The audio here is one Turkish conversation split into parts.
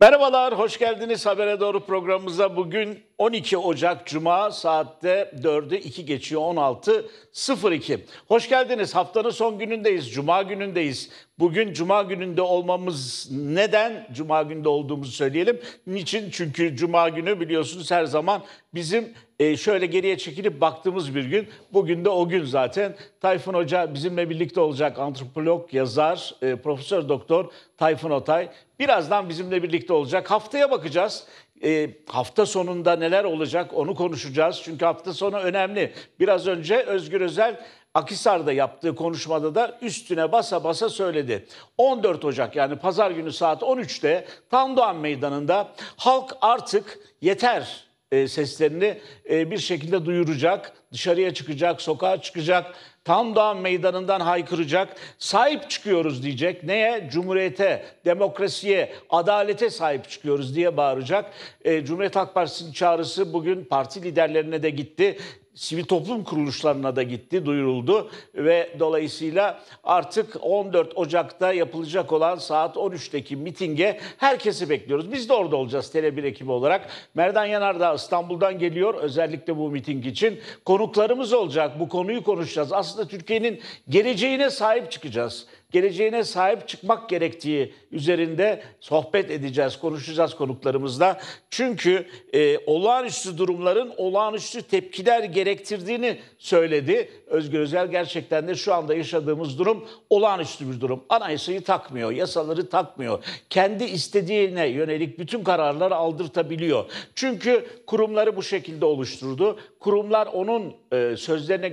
Merhabalar, hoş geldiniz Habere Doğru programımıza. Bugün 12 Ocak Cuma saatte 4'ü 2 geçiyor 16.02. Hoş geldiniz. Haftanın son günündeyiz. Cuma günündeyiz. Bugün Cuma gününde olmamız neden Cuma günde olduğumuzu söyleyelim. Niçin? Çünkü Cuma günü biliyorsunuz her zaman bizim e, şöyle geriye çekilip baktığımız bir gün, bugün de o gün zaten. Tayfun Hoca bizimle birlikte olacak antropolog, yazar, e, profesör doktor Tayfun Otay. Birazdan bizimle birlikte olacak. Haftaya bakacağız. E, hafta sonunda neler olacak onu konuşacağız. Çünkü hafta sonu önemli. Biraz önce Özgür Özel Akisar'da yaptığı konuşmada da üstüne basa basa söyledi. 14 Ocak yani pazar günü saat 13'te Tandoğan Meydanı'nda halk artık yeter e, seslerini e, bir şekilde duyuracak, dışarıya çıkacak, sokağa çıkacak, tam da meydanından haykıracak, sahip çıkıyoruz diyecek. Neye? Cumhuriyete, demokrasiye, adalete sahip çıkıyoruz diye bağıracak. E, Cumhuriyet Halk Partisi'nin çağrısı bugün parti liderlerine de gitti sivil toplum kuruluşlarına da gitti, duyuruldu ve dolayısıyla artık 14 Ocak'ta yapılacak olan saat 13'teki mitinge herkesi bekliyoruz. Biz de orada olacağız Tele1 ekibi olarak. Merdan Yanardağ İstanbul'dan geliyor özellikle bu miting için. Konuklarımız olacak, bu konuyu konuşacağız. Aslında Türkiye'nin geleceğine sahip çıkacağız geleceğine sahip çıkmak gerektiği üzerinde sohbet edeceğiz, konuşacağız konuklarımızla. Çünkü e, olağanüstü durumların olağanüstü tepkiler gerektirdiğini söyledi Özgür Özel. Gerçekten de şu anda yaşadığımız durum olağanüstü bir durum. Anayasayı takmıyor, yasaları takmıyor. Kendi istediğine yönelik bütün kararları aldırtabiliyor. Çünkü kurumları bu şekilde oluşturdu. Kurumlar onun e, sözlerine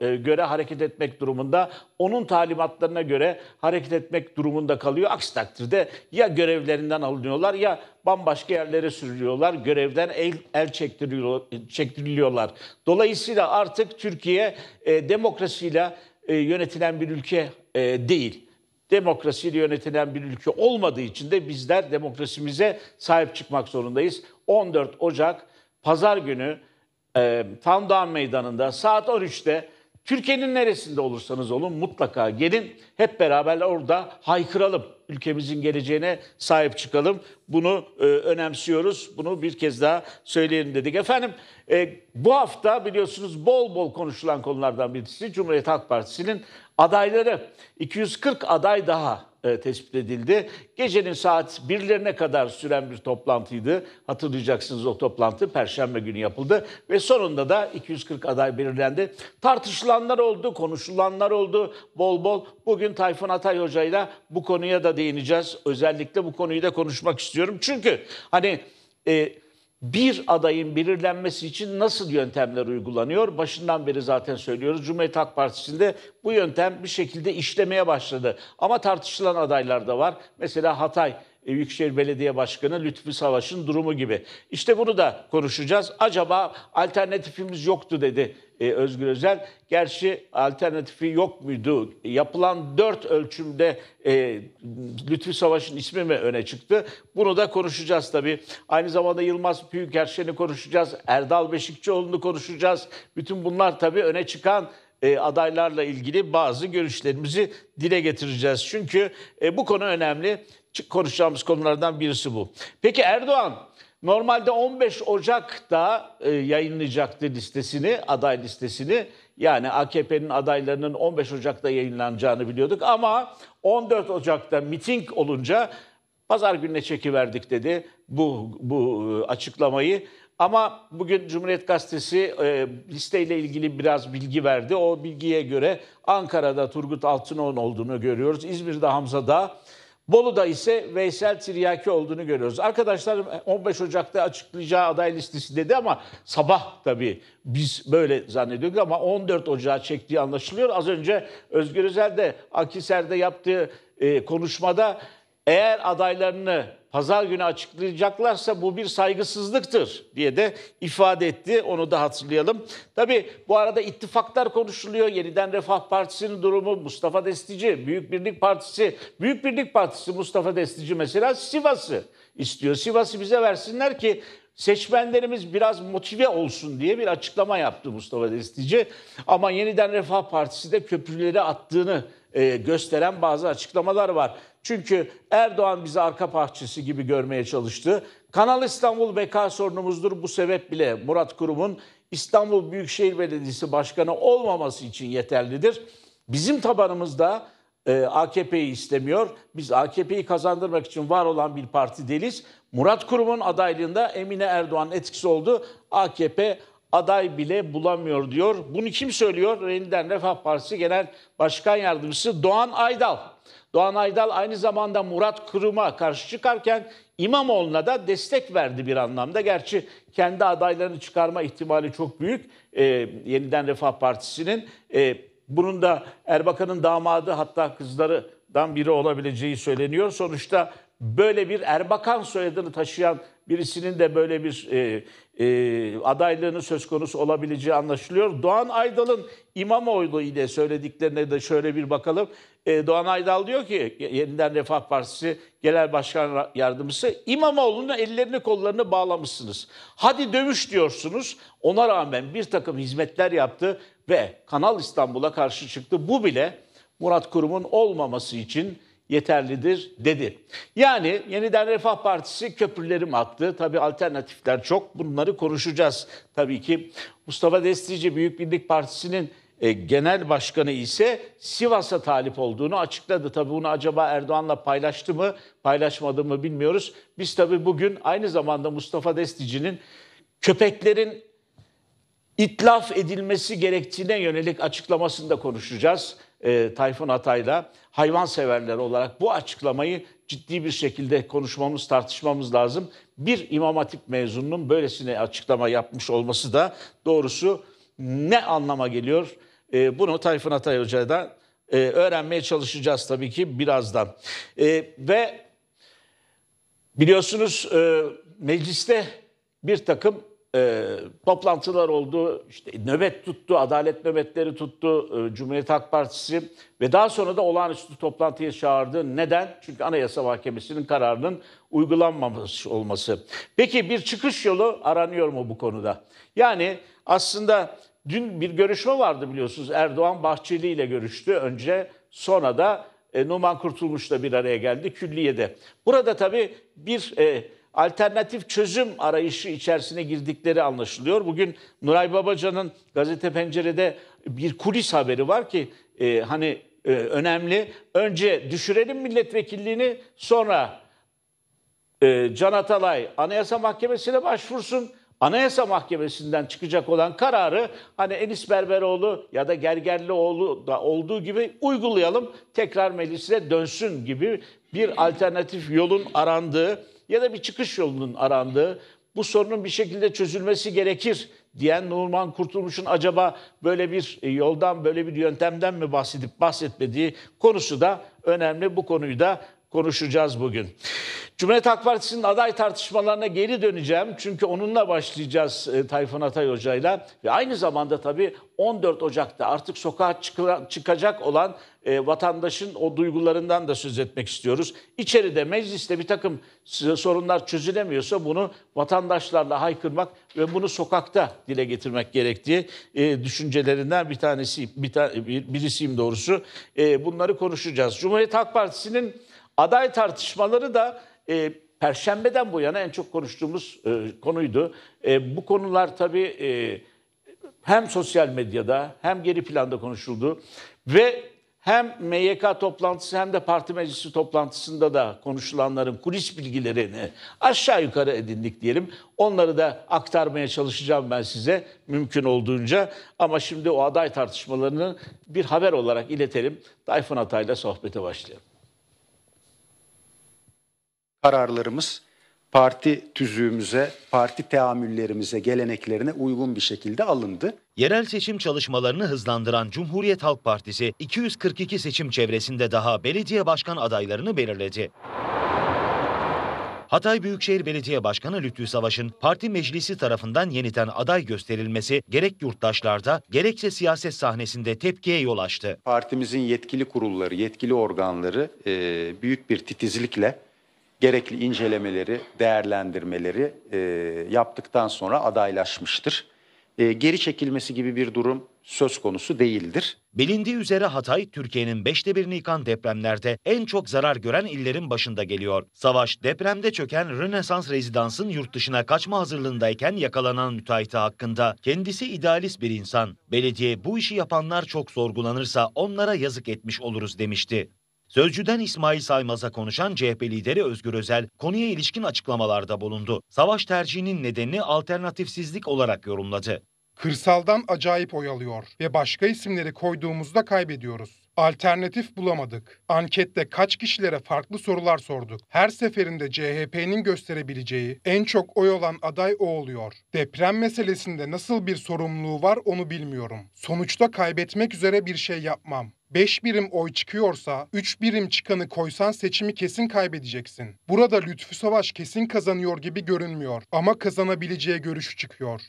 e, göre hareket etmek durumunda, onun talimatlarına göre hareket etmek durumunda kalıyor. Aksi takdirde ya görevlerinden alınıyorlar ya bambaşka yerlere sürülüyorlar, görevden el, el çektiriyor, çektiriliyorlar. Dolayısıyla artık Türkiye e, demokrasiyle e, yönetilen bir ülke değil demokrasiyle yönetilen bir ülke olmadığı için de bizler demokrasimize sahip çıkmak zorundayız. 14 Ocak Pazar günü e, ee, Tandoğan Meydanı'nda saat 13'te Türkiye'nin neresinde olursanız olun mutlaka gelin. Hep beraber orada haykıralım. Ülkemizin geleceğine sahip çıkalım. Bunu e, önemsiyoruz. Bunu bir kez daha söyleyelim dedik. Efendim e, bu hafta biliyorsunuz bol bol konuşulan konulardan birisi Cumhuriyet Halk Partisi'nin adayları. 240 aday daha e, tespit edildi. Gecenin saat birlerine kadar süren bir toplantıydı. Hatırlayacaksınız o toplantı perşembe günü yapıldı ve sonunda da 240 aday belirlendi. Tartışılanlar oldu, konuşulanlar oldu bol bol. Bugün Tayfun Atay hocayla bu konuya da değineceğiz. Özellikle bu konuyu da konuşmak istiyorum. Çünkü hani e, bir adayın belirlenmesi için nasıl yöntemler uygulanıyor? Başından beri zaten söylüyoruz. Cumhuriyet Halk Partisi'nde bu yöntem bir şekilde işlemeye başladı. Ama tartışılan adaylar da var. Mesela Hatay e, Büyükşehir Belediye Başkanı Lütfü Savaş'ın durumu gibi. İşte bunu da konuşacağız. Acaba alternatifimiz yoktu dedi e, Özgür Özel. Gerçi alternatifi yok muydu? Yapılan dört ölçümde e, Lütfü Savaş'ın ismi mi öne çıktı? Bunu da konuşacağız tabii. Aynı zamanda Yılmaz Büyükerşen'i konuşacağız. Erdal Beşikçioğlu'nu konuşacağız. Bütün bunlar tabii öne çıkan e, adaylarla ilgili bazı görüşlerimizi dile getireceğiz. Çünkü e, bu konu önemli konuşacağımız konulardan birisi bu. Peki Erdoğan normalde 15 Ocak'ta e, yayınlayacaktı listesini, aday listesini. Yani AKP'nin adaylarının 15 Ocak'ta yayınlanacağını biliyorduk ama 14 Ocak'ta miting olunca pazar gününe çekiverdik dedi bu bu e, açıklamayı. Ama bugün Cumhuriyet Gazetesi e, listeyle ilgili biraz bilgi verdi. O bilgiye göre Ankara'da Turgut Altınoğlu olduğunu görüyoruz. İzmir'de Hamza'da Bolu'da ise Veysel Tiryaki olduğunu görüyoruz. Arkadaşlar 15 Ocak'ta açıklayacağı aday listesi dedi ama sabah tabii biz böyle zannediyoruz ama 14 Ocak'a çektiği anlaşılıyor. Az önce Özgür Özel de Akhisar'da yaptığı e, konuşmada eğer adaylarını pazar günü açıklayacaklarsa bu bir saygısızlıktır diye de ifade etti. Onu da hatırlayalım. Tabii bu arada ittifaklar konuşuluyor. Yeniden Refah Partisi'nin durumu, Mustafa Destici, Büyük Birlik Partisi, Büyük Birlik Partisi Mustafa Destici mesela Sivas'ı istiyor. Sivas'ı bize versinler ki seçmenlerimiz biraz motive olsun diye bir açıklama yaptı Mustafa Destici. Ama yeniden Refah Partisi de köprüleri attığını e, gösteren bazı açıklamalar var. Çünkü Erdoğan bizi arka bahçesi gibi görmeye çalıştı. Kanal İstanbul beka sorunumuzdur bu sebep bile Murat Kurum'un İstanbul Büyükşehir Belediyesi Başkanı olmaması için yeterlidir. Bizim tabanımızda e, AKP'yi istemiyor. Biz AKP'yi kazandırmak için var olan bir parti değiliz. Murat Kurum'un adaylığında Emine Erdoğan etkisi oldu. AKP aday bile bulamıyor diyor. Bunu kim söylüyor? Yeniden Refah Partisi Genel Başkan Yardımcısı Doğan Aydal. Doğan Aydal aynı zamanda Murat Kurum'a karşı çıkarken İmamoğlu'na da destek verdi bir anlamda. Gerçi kendi adaylarını çıkarma ihtimali çok büyük. Ee, yeniden Refah Partisi'nin e, bunun da Erbakan'ın damadı hatta kızlarıdan biri olabileceği söyleniyor. Sonuçta böyle bir Erbakan soyadını taşıyan birisinin de böyle bir e, e, adaylığının söz konusu olabileceği anlaşılıyor. Doğan Aydal'ın İmamoğlu ile söylediklerine de şöyle bir bakalım. E, Doğan Aydal diyor ki yeniden Refah Partisi Genel Başkan Yardımcısı İmamoğlu'nun ellerini kollarını bağlamışsınız. Hadi dövüş diyorsunuz. Ona rağmen bir takım hizmetler yaptı ve Kanal İstanbul'a karşı çıktı. Bu bile Murat Kurum'un olmaması için yeterlidir dedi. Yani yeniden Refah Partisi köprülerim attı. Tabii alternatifler çok. Bunları konuşacağız. Tabii ki Mustafa Destici Büyük Birlik Partisi'nin e, genel başkanı ise Sivas'a talip olduğunu açıkladı. Tabii bunu acaba Erdoğan'la paylaştı mı, paylaşmadı mı bilmiyoruz. Biz tabii bugün aynı zamanda Mustafa Destici'nin köpeklerin itlaf edilmesi gerektiğine yönelik açıklamasını da konuşacağız e, Tayfun Atay'la hayvanseverler olarak bu açıklamayı ciddi bir şekilde konuşmamız, tartışmamız lazım. Bir İmam Hatip mezununun böylesine açıklama yapmış olması da doğrusu ne anlama geliyor? E, bunu Tayfun Atay Hoca'dan e, öğrenmeye çalışacağız tabii ki birazdan. E, ve biliyorsunuz e, mecliste bir takım e, toplantılar oldu, işte nöbet tuttu, adalet nöbetleri tuttu e, Cumhuriyet Halk Partisi ve daha sonra da olağanüstü toplantıya çağırdı. Neden? Çünkü Anayasa Mahkemesi'nin kararının uygulanmamış olması. Peki bir çıkış yolu aranıyor mu bu konuda? Yani aslında dün bir görüşme vardı biliyorsunuz. Erdoğan Bahçeli ile görüştü önce, sonra da e, Numan Kurtulmuş'la bir araya geldi külliyede. Burada tabii bir... E, alternatif çözüm arayışı içerisine girdikleri anlaşılıyor. Bugün Nuray Babacan'ın gazete pencerede bir kulis haberi var ki e, hani e, önemli. Önce düşürelim milletvekilliğini sonra e, Can Atalay Anayasa Mahkemesi'ne başvursun. Anayasa Mahkemesi'nden çıkacak olan kararı hani Enis Berberoğlu ya da Gergerlioğlu da olduğu gibi uygulayalım. Tekrar meclise dönsün gibi bir alternatif yolun arandığı ya da bir çıkış yolunun arandığı, bu sorunun bir şekilde çözülmesi gerekir diyen Nurman Kurtulmuş'un acaba böyle bir e, yoldan, böyle bir yöntemden mi bahsedip bahsetmediği konusu da önemli. Bu konuyu da konuşacağız bugün. Cumhuriyet Halk Partisi'nin aday tartışmalarına geri döneceğim. Çünkü onunla başlayacağız e, Tayfun Atay Hoca'yla. Ve aynı zamanda tabii 14 Ocak'ta artık sokağa çıkacak olan e, vatandaşın o duygularından da söz etmek istiyoruz. İçeride mecliste bir takım sorunlar çözülemiyorsa bunu vatandaşlarla haykırmak ve bunu sokakta dile getirmek gerektiği e, düşüncelerinden bir tanesi bir ta, birisiyim doğrusu. Bunları konuşacağız. Cumhuriyet Halk Partisi'nin Aday tartışmaları da e, Perşembeden bu yana en çok konuştuğumuz e, konuydu. E, bu konular tabii e, hem sosyal medyada hem geri planda konuşuldu ve hem MYK toplantısı hem de parti meclisi toplantısında da konuşulanların kulis bilgilerini aşağı yukarı edindik diyelim. Onları da aktarmaya çalışacağım ben size mümkün olduğunca. Ama şimdi o aday tartışmalarını bir haber olarak iletelim. Tayfun Atay'la sohbete başlayalım kararlarımız parti tüzüğümüze, parti teamüllerimize, geleneklerine uygun bir şekilde alındı. Yerel seçim çalışmalarını hızlandıran Cumhuriyet Halk Partisi 242 seçim çevresinde daha belediye başkan adaylarını belirledi. Hatay Büyükşehir Belediye Başkanı Lütfü Savaş'ın parti meclisi tarafından yeniden aday gösterilmesi gerek yurttaşlarda gerekse siyaset sahnesinde tepkiye yol açtı. Partimizin yetkili kurulları, yetkili organları büyük bir titizlikle gerekli incelemeleri, değerlendirmeleri e, yaptıktan sonra adaylaşmıştır. E, geri çekilmesi gibi bir durum söz konusu değildir. Bilindiği üzere Hatay, Türkiye'nin beşte birini yıkan depremlerde en çok zarar gören illerin başında geliyor. Savaş, depremde çöken Rönesans rezidansın yurt dışına kaçma hazırlığındayken yakalanan müteahhiti hakkında. Kendisi idealist bir insan. Belediye bu işi yapanlar çok sorgulanırsa onlara yazık etmiş oluruz demişti. Sözcüden İsmail Saymaz'a konuşan CHP lideri Özgür Özel konuya ilişkin açıklamalarda bulundu. Savaş tercihinin nedenini alternatifsizlik olarak yorumladı. Kırsaldan acayip oyalıyor ve başka isimleri koyduğumuzda kaybediyoruz. Alternatif bulamadık. Ankette kaç kişilere farklı sorular sorduk. Her seferinde CHP'nin gösterebileceği en çok oy olan aday o oluyor. Deprem meselesinde nasıl bir sorumluluğu var onu bilmiyorum. Sonuçta kaybetmek üzere bir şey yapmam. 5 birim oy çıkıyorsa 3 birim çıkanı koysan seçimi kesin kaybedeceksin. Burada Lütfü Savaş kesin kazanıyor gibi görünmüyor ama kazanabileceği görüşü çıkıyor.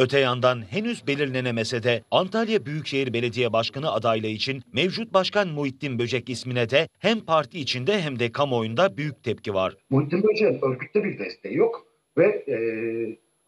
Öte yandan henüz belirlenemese de Antalya Büyükşehir Belediye Başkanı adaylığı için mevcut başkan Muhittin Böcek ismine de hem parti içinde hem de kamuoyunda büyük tepki var. Muhittin böcek örgütte bir desteği yok ve e,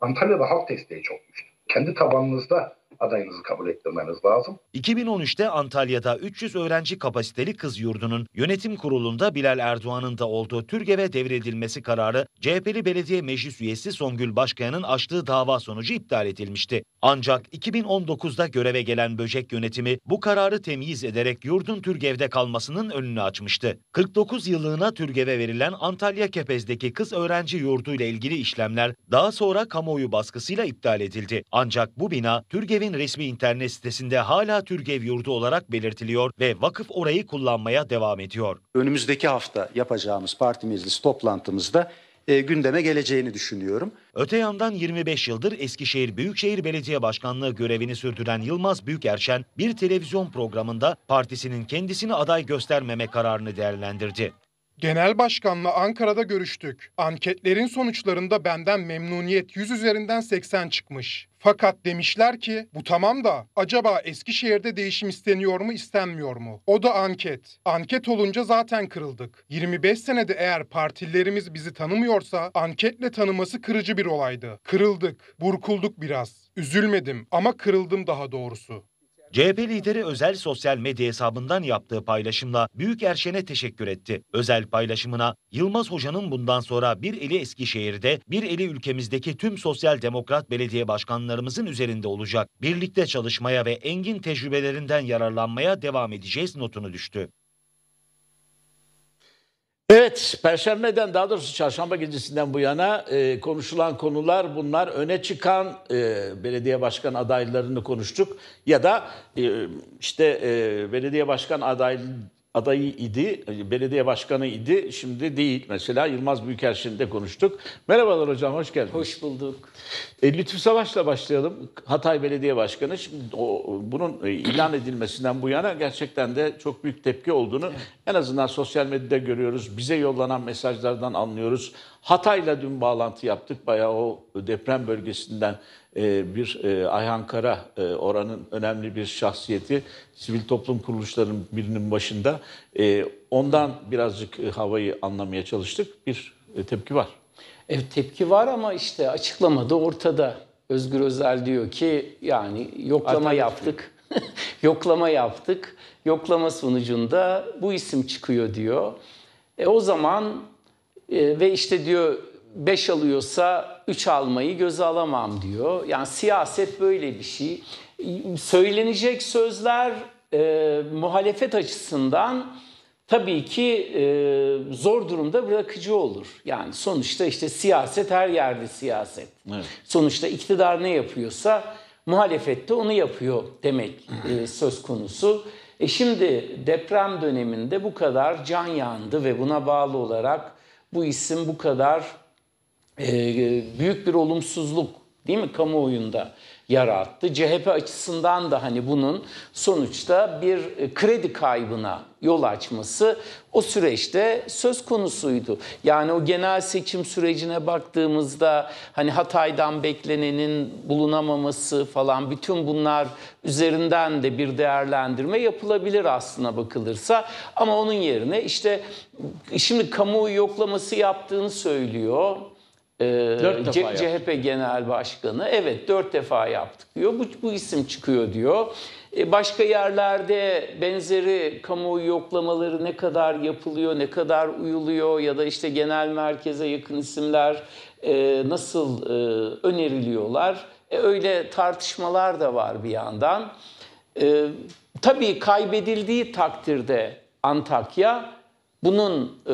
Antalya'da halk desteği çok güçlü. Kendi tabanınızda adayınızı kabul ettirmeniz lazım. 2013'te Antalya'da 300 öğrenci kapasiteli kız yurdunun yönetim kurulunda Bilal Erdoğan'ın da olduğu TÜRGEV'e devredilmesi kararı CHP'li belediye meclis üyesi Songül Başkaya'nın açtığı dava sonucu iptal edilmişti. Ancak 2019'da göreve gelen böcek yönetimi bu kararı temyiz ederek yurdun TÜRGEV'de kalmasının önünü açmıştı. 49 yıllığına TÜRGEV'e verilen Antalya Kepez'deki kız öğrenci yurduyla ilgili işlemler daha sonra kamuoyu baskısıyla iptal edildi. Ancak bu bina TÜRGEV'in Vakfın resmi internet sitesinde hala Türgev yurdu olarak belirtiliyor ve vakıf orayı kullanmaya devam ediyor. Önümüzdeki hafta yapacağımız parti meclisi toplantımızda e, gündeme geleceğini düşünüyorum. Öte yandan 25 yıldır Eskişehir Büyükşehir Belediye Başkanlığı görevini sürdüren Yılmaz Büyükerşen bir televizyon programında partisinin kendisini aday göstermeme kararını değerlendirdi. Genel başkanla Ankara'da görüştük. Anketlerin sonuçlarında benden memnuniyet 100 üzerinden 80 çıkmış. Fakat demişler ki bu tamam da acaba Eskişehir'de değişim isteniyor mu istenmiyor mu? O da anket. Anket olunca zaten kırıldık. 25 senede eğer partilerimiz bizi tanımıyorsa anketle tanıması kırıcı bir olaydı. Kırıldık, burkulduk biraz. Üzülmedim ama kırıldım daha doğrusu. CHP lideri özel sosyal medya hesabından yaptığı paylaşımla Büyük Erşen'e teşekkür etti. Özel paylaşımına Yılmaz Hoca'nın bundan sonra bir eli Eskişehir'de, bir eli ülkemizdeki tüm sosyal demokrat belediye başkanlarımızın üzerinde olacak. Birlikte çalışmaya ve engin tecrübelerinden yararlanmaya devam edeceğiz notunu düştü. Evet, Perşembeden daha doğrusu Çarşamba gecesinden bu yana e, konuşulan konular bunlar. Öne çıkan e, belediye başkan adaylarını konuştuk ya da e, işte e, belediye başkan adayları adayı idi, e, belediye başkanı idi. Şimdi değil. Mesela Yılmaz Büyükerşin'i de konuştuk. Merhabalar hocam, hoş geldiniz. Hoş bulduk. E, Lütfü Savaş'la başlayalım. Hatay Belediye Başkanı. Şimdi o, bunun e, ilan edilmesinden bu yana gerçekten de çok büyük tepki olduğunu en azından sosyal medyada görüyoruz. Bize yollanan mesajlardan anlıyoruz. Hatay'la dün bağlantı yaptık. Bayağı o deprem bölgesinden e, bir e, Ayhan Kara e, oranın önemli bir şahsiyeti sivil toplum kuruluşlarının birinin başında ondan birazcık havayı anlamaya çalıştık. Bir tepki var. Evet tepki var ama işte açıklamada ortada. Özgür Özel diyor ki yani yoklama yaptık. yoklama yaptık. Yoklama sonucunda bu isim çıkıyor diyor. E o zaman e, ve işte diyor 5 alıyorsa üç almayı göze alamam diyor. Yani siyaset böyle bir şey. Söylenecek sözler e, muhalefet açısından tabii ki e, zor durumda bırakıcı olur. Yani sonuçta işte siyaset her yerde siyaset. Evet. Sonuçta iktidar ne yapıyorsa muhalefet onu yapıyor demek e, söz konusu. E şimdi deprem döneminde bu kadar can yandı ve buna bağlı olarak bu isim bu kadar ee, büyük bir olumsuzluk değil mi kamuoyunda yarattı. CHP açısından da hani bunun sonuçta bir e, kredi kaybına yol açması o süreçte söz konusuydu. Yani o genel seçim sürecine baktığımızda hani Hatay'dan beklenenin bulunamaması falan bütün bunlar üzerinden de bir değerlendirme yapılabilir aslına bakılırsa. Ama onun yerine işte şimdi kamuoyu yoklaması yaptığını söylüyor e, ee, CHP Genel Başkanı evet dört defa yaptık diyor. Bu, bu isim çıkıyor diyor. E, başka yerlerde benzeri kamuoyu yoklamaları ne kadar yapılıyor, ne kadar uyuluyor ya da işte genel merkeze yakın isimler e, nasıl e, öneriliyorlar. E, öyle tartışmalar da var bir yandan. E, tabii kaybedildiği takdirde Antakya bunun e,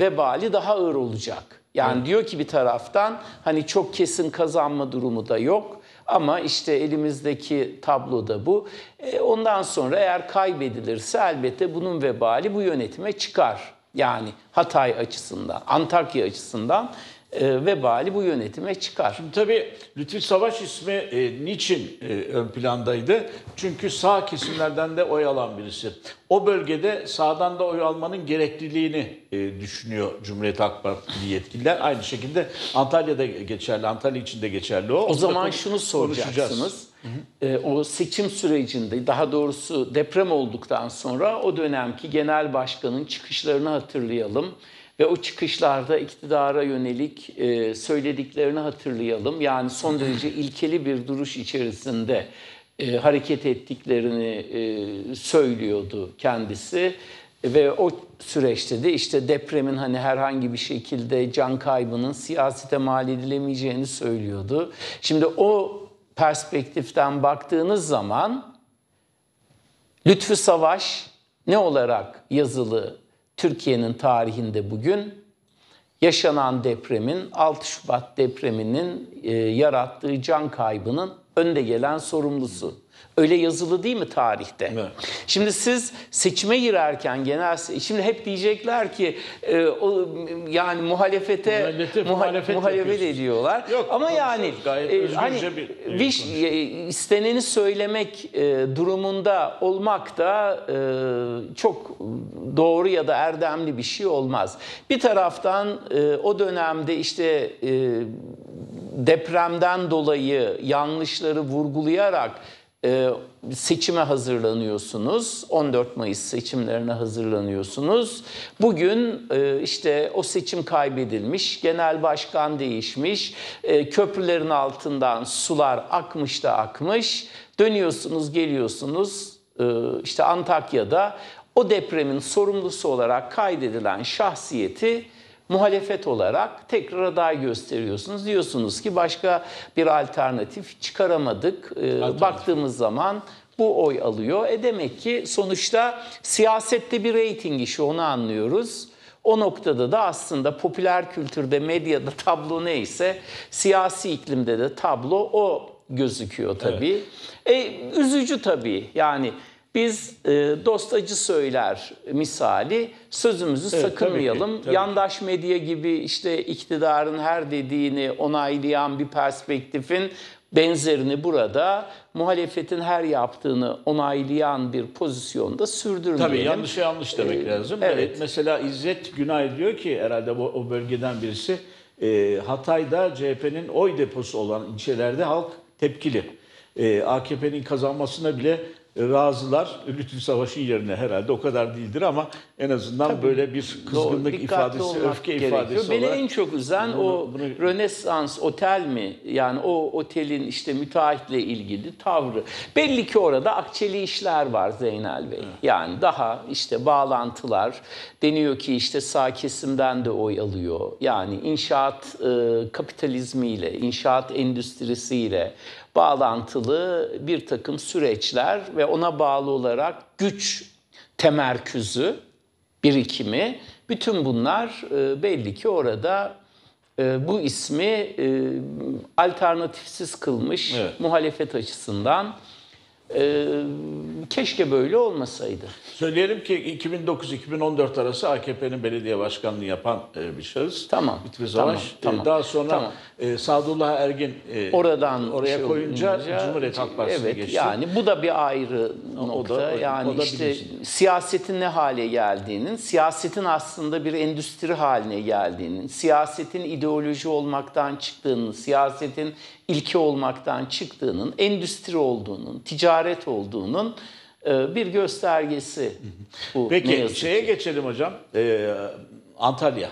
vebali daha ağır olacak. Yani evet. diyor ki bir taraftan hani çok kesin kazanma durumu da yok. Ama işte elimizdeki tablo da bu. E, ondan sonra eğer kaybedilirse elbette bunun vebali bu yönetime çıkar. Yani Hatay açısından, Antakya açısından e, vebali bu yönetime çıkar. Şimdi tabii Lütfi Savaş ismi e, niçin e, ön plandaydı? Çünkü sağ kesimlerden de oy alan birisi. O bölgede sağdan da oy almanın gerekliliğini e, düşünüyor Cumhuriyet Halk Partili yetkililer. Aynı şekilde Antalya'da geçerli, Antalya için de geçerli o. O, o zaman şunu soracaksınız. Hı hı. E, o seçim sürecinde daha doğrusu deprem olduktan sonra o dönemki genel başkanın çıkışlarını hatırlayalım. Ve o çıkışlarda iktidara yönelik e, söylediklerini hatırlayalım. Yani son derece ilkeli bir duruş içerisinde e, hareket ettiklerini e, söylüyordu kendisi. Ve o süreçte de işte depremin hani herhangi bir şekilde can kaybının siyasete mal edilemeyeceğini söylüyordu. Şimdi o perspektiften baktığınız zaman Lütfü Savaş ne olarak yazılı Türkiye'nin tarihinde bugün yaşanan depremin 6 Şubat depreminin e, yarattığı can kaybının önde gelen sorumlusu. Öyle yazılı değil mi tarihte? Evet. Şimdi siz seçime girerken genel şimdi hep diyecekler ki e, o yani muhalefete muhalefet, muhalefet ediyorlar. Yok, Ama yani e, hani bir, e, viş, e, isteneni söylemek e, durumunda olmak da e, çok doğru ya da erdemli bir şey olmaz. Bir taraftan e, o dönemde işte e, depremden dolayı yanlışları vurgulayarak ee, seçime hazırlanıyorsunuz. 14 Mayıs seçimlerine hazırlanıyorsunuz. Bugün e, işte o seçim kaybedilmiş, genel başkan değişmiş, e, köprülerin altından sular akmış da akmış. Dönüyorsunuz, geliyorsunuz e, işte Antakya'da o depremin sorumlusu olarak kaydedilen şahsiyeti muhalefet olarak tekrar aday gösteriyorsunuz. Diyorsunuz ki başka bir alternatif çıkaramadık. Ee, alternatif. Baktığımız zaman bu oy alıyor. E demek ki sonuçta siyasette bir reyting işi onu anlıyoruz. O noktada da aslında popüler kültürde, medyada tablo neyse siyasi iklimde de tablo o gözüküyor tabii. Evet. E, üzücü tabii yani biz e, dostacı söyler misali sözümüzü evet, sakınmayalım. Tabii ki, tabii Yandaş medya gibi işte iktidarın her dediğini onaylayan bir perspektifin benzerini burada muhalefetin her yaptığını onaylayan bir pozisyonda sürdürmeyelim. Tabii yanlışı yanlış e, demek ee, lazım. Evet. Mesela İzzet Günay diyor ki herhalde bu, o bölgeden birisi e, Hatay'da CHP'nin oy deposu olan ilçelerde halk tepkili. E, AKP'nin kazanmasına bile razılar Lütfü Savaş'ın yerine herhalde o kadar değildir ama en azından Tabii, böyle bir kızgınlık doğru, ifadesi, öfke gerekiyor. ifadesi Beni en çok üzen o bunu... Rönesans otel mi? Yani o otelin işte müteahhitle ilgili tavrı. Belli ki orada akçeli işler var Zeynel Bey. Evet. Yani daha işte bağlantılar deniyor ki işte sağ kesimden de oy alıyor. Yani inşaat e, kapitalizmiyle, inşaat endüstrisiyle bağlantılı bir takım süreçler ve ona bağlı olarak güç temerküzü, birikimi, bütün bunlar e, belli ki orada e, bu ismi e, alternatifsiz kılmış evet. muhalefet açısından ee, keşke böyle olmasaydı. Söyleyelim ki 2009-2014 arası AKP'nin belediye başkanlığı yapan e, bir şahıs. Tamam. Bitvi Savaş. Tamam, e, tamam, Daha sonra tamam. E, Sadullah Ergin e, oradan oraya şey koyunca olunca, Cumhuriyet Halk Partisi'ne evet, geçti. Yani bu da bir ayrı nokta. O da, yani o da işte bilirsin. siyasetin ne hale geldiğinin, siyasetin aslında bir endüstri haline geldiğinin, siyasetin ideoloji olmaktan çıktığının, siyasetin ilki olmaktan çıktığının, endüstri olduğunun, ticaret olduğunun e, bir göstergesi. Bu Peki şeye geçelim hocam. Ee, Antalya.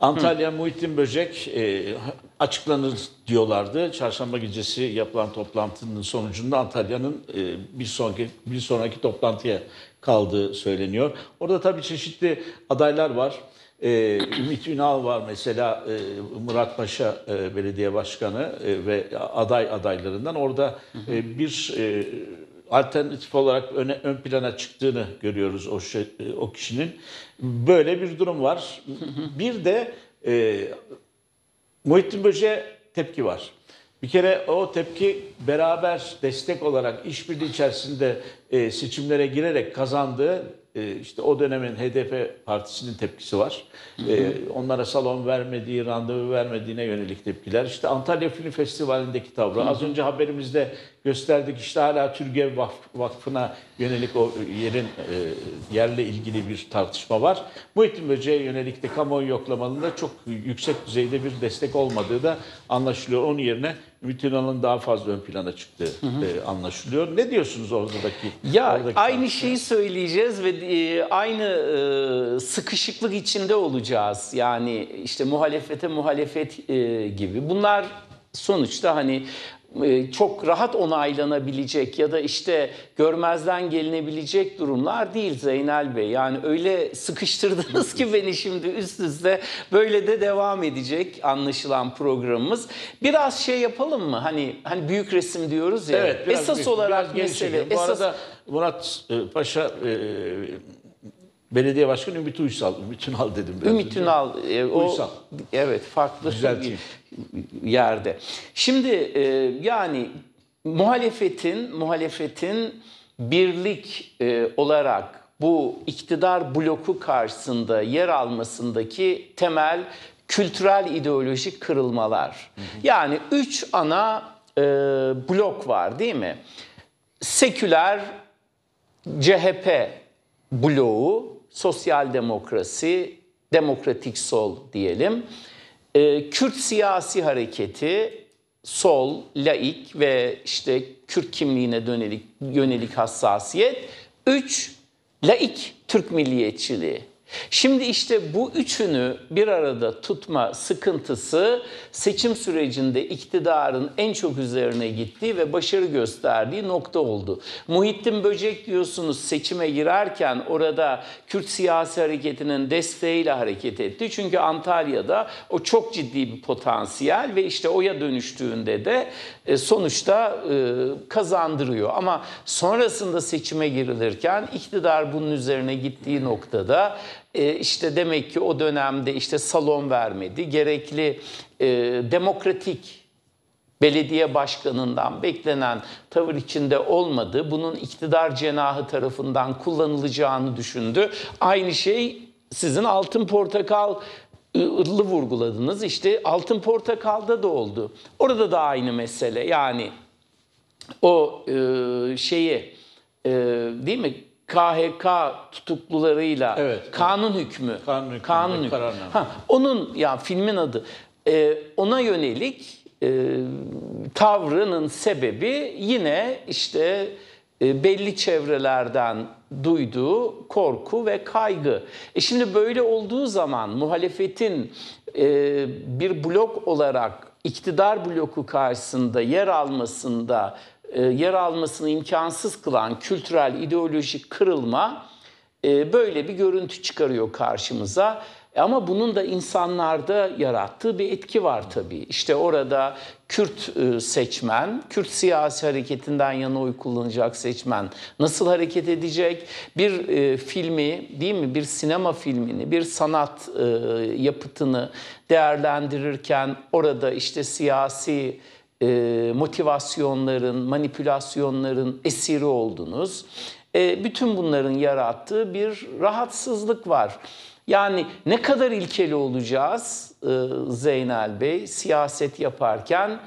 Antalya Hı. Muhittin Böcek e, açıklanır diyorlardı. Çarşamba gecesi yapılan toplantının sonucunda Antalya'nın e, bir sonraki bir sonraki toplantıya kaldığı söyleniyor. Orada tabii çeşitli adaylar var. E, Ümit Ünal var mesela e, Murat Paşa e, belediye başkanı e, ve aday adaylarından orada e, bir e, alternatif olarak öne, ön plana çıktığını görüyoruz o, şey, e, o kişinin. Böyle bir durum var. bir de e, Muhittin Böce'ye tepki var. Bir kere o tepki beraber destek olarak işbirliği içerisinde e, seçimlere girerek kazandığı ee, işte o dönemin HDP partisinin tepkisi var. Ee, onlara salon vermediği, randevu vermediğine yönelik tepkiler. İşte Antalya Film Festivali'ndeki tavrı. Hı hı. Az önce haberimizde gösterdik İşte hala Türgev Vakfı'na yönelik o yerin e, yerle ilgili bir tartışma var. Muhittin Böce'ye yönelik de kamuoyu yoklamalarında çok yüksek düzeyde bir destek olmadığı da anlaşılıyor. Onun yerine Ümit Ünal'ın daha fazla ön plana çıktığı hı hı. E, anlaşılıyor. Ne diyorsunuz oradaki? Ya oradaki aynı tartışma? şeyi söyleyeceğiz ve e, aynı e, sıkışıklık içinde olacağız. Yani işte muhalefete muhalefet e, gibi. Bunlar sonuçta hani e, çok rahat onaylanabilecek ya da işte görmezden gelinebilecek durumlar değil Zeynel Bey. Yani öyle sıkıştırdınız ki beni şimdi üst üste böyle de devam edecek anlaşılan programımız. Biraz şey yapalım mı? Hani hani büyük resim diyoruz ya. Evet, biraz esas büyük, olarak biraz mesele. Bu esas... arada Murat e, Paşa e, Belediye Başkanı Ümit Uysal. Ümit Ünal dedim. Ümit Ünal. Uysal. Evet farklı. Düzelteyim yerde. Şimdi e, yani muhalefetin muhalefetin birlik e, olarak bu iktidar bloku karşısında yer almasındaki temel kültürel ideolojik kırılmalar. Hı hı. Yani üç ana e, blok var değil mi? Seküler CHP bloğu, sosyal demokrasi, demokratik sol diyelim. E, Kürt siyasi hareketi sol, laik ve işte Kürt kimliğine dönelik, yönelik hassasiyet. Üç, laik Türk milliyetçiliği. Şimdi işte bu üçünü bir arada tutma sıkıntısı seçim sürecinde iktidarın en çok üzerine gittiği ve başarı gösterdiği nokta oldu. Muhittin Böcek diyorsunuz seçime girerken orada Kürt siyasi hareketinin desteğiyle hareket etti. Çünkü Antalya'da o çok ciddi bir potansiyel ve işte oya dönüştüğünde de e, sonuçta e, kazandırıyor. Ama sonrasında seçime girilirken iktidar bunun üzerine gittiği noktada e, işte demek ki o dönemde işte salon vermedi, gerekli demokratik belediye başkanından beklenen tavır içinde olmadı. Bunun iktidar cenahı tarafından kullanılacağını düşündü. Aynı şey sizin altın portakal ıllı vurguladınız. İşte Altın Portakal'da da oldu. Orada da aynı mesele. Yani o e, şeyi e, değil mi? KHK tutuklularıyla evet, kanun evet. hükmü. Kanun hükmü. Kanun hükmü. Kararname. Ha, onun ya filmin adı. E, ona yönelik e, tavrının sebebi yine işte e, belli çevrelerden duyduğu korku ve kaygı. E şimdi böyle olduğu zaman muhalefetin e, bir blok olarak iktidar bloku karşısında yer almasında e, yer almasını imkansız kılan kültürel ideolojik kırılma e, böyle bir görüntü çıkarıyor karşımıza. E ama bunun da insanlarda yarattığı bir etki var tabii. İşte orada Kürt e, seçmen, Kürt siyasi hareketinden yana oy kullanacak seçmen nasıl hareket edecek? Bir e, filmi değil mi? Bir sinema filmini, bir sanat yapıtını değerlendirirken orada işte siyasi motivasyonların, manipülasyonların esiri oldunuz. bütün bunların yarattığı bir rahatsızlık var. Yani ne kadar ilkeli olacağız e, Zeynel Bey siyaset yaparken?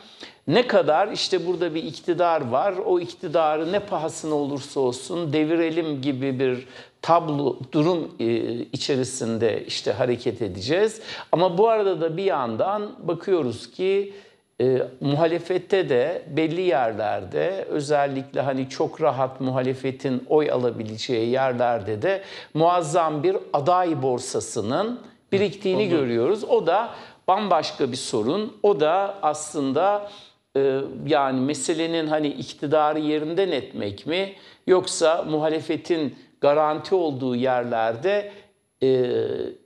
Ne kadar işte burada bir iktidar var, o iktidarı ne pahasına olursa olsun devirelim gibi bir tablo durum e, içerisinde işte hareket edeceğiz. Ama bu arada da bir yandan bakıyoruz ki e, muhalefette de belli yerlerde özellikle hani çok rahat muhalefetin oy alabileceği yerlerde de muazzam bir aday borsasının biriktiğini Hı, görüyoruz. O da bambaşka bir sorun. O da aslında e, yani meselenin hani iktidarı yerinden etmek mi yoksa muhalefetin garanti olduğu yerlerde e,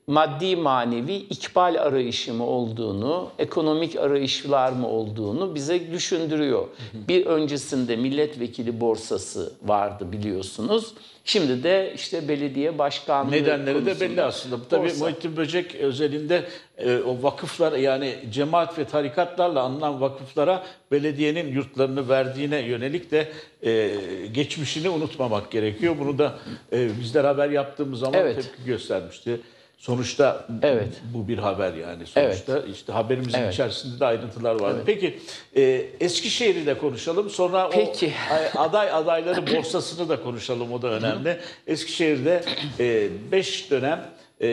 maddi manevi ikbal arayışı mı olduğunu, ekonomik arayışlar mı olduğunu bize düşündürüyor. Bir öncesinde milletvekili borsası vardı biliyorsunuz. Şimdi de işte belediye başkanlığı Nedenleri de belli aslında. Bu tabii borsa. Muhittin Böcek özelinde e, o vakıflar yani cemaat ve tarikatlarla anılan vakıflara belediyenin yurtlarını verdiğine yönelik de e, geçmişini unutmamak gerekiyor. Bunu da e, bizler haber yaptığımız zaman evet. tepki göstermişti. Sonuçta evet. bu bir haber yani. Sonuçta evet. işte haberimizin evet. içerisinde de ayrıntılar var. Evet. Peki e, Eskişehir'i de konuşalım. Sonra Peki. o aday adayları borsasını da konuşalım. O da önemli. Eskişehir'de 5 e, dönem e,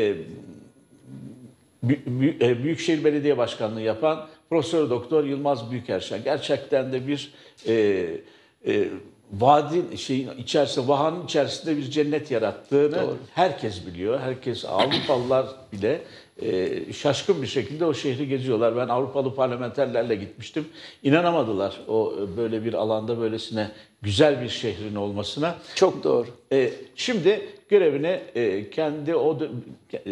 e, Büyükşehir Belediye Başkanlığı yapan Profesör Doktor Yılmaz Büyükerşen. Gerçekten de bir e, e, Vadin şeyin içerisinde vahanın içerisinde bir cennet yarattığını Doğru. herkes biliyor. Herkes Avrupalılar bile e, şaşkın bir şekilde o şehri geziyorlar. Ben Avrupalı parlamenterlerle gitmiştim. İnanamadılar o e, böyle bir alanda böylesine güzel bir şehrin olmasına. Çok doğru. E, şimdi görevine e, kendi o e,